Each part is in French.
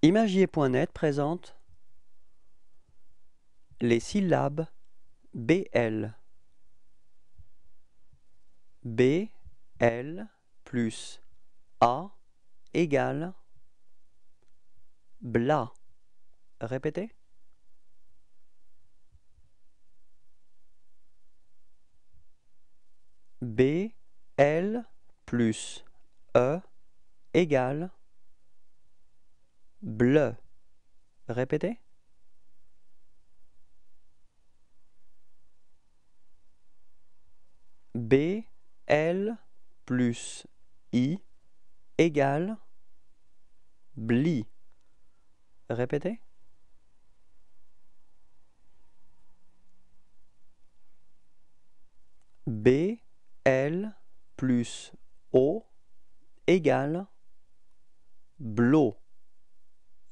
Imagier.net présente les syllabes BL. BL plus A égale BLA. Répétez. BL plus E égale bleu. Répétez. B, L plus I égale bli. Répétez. B, L plus O égale blo.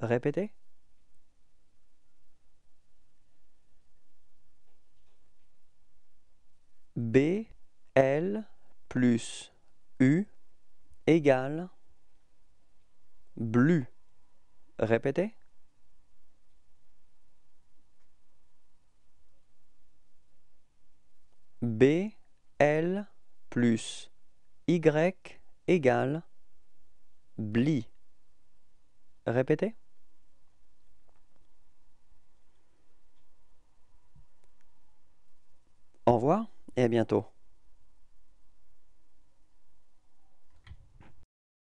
Répétez. L, plus U égale BLU. Répétez. B, L, plus Y égale BLI. Répétez. revoir et à bientôt.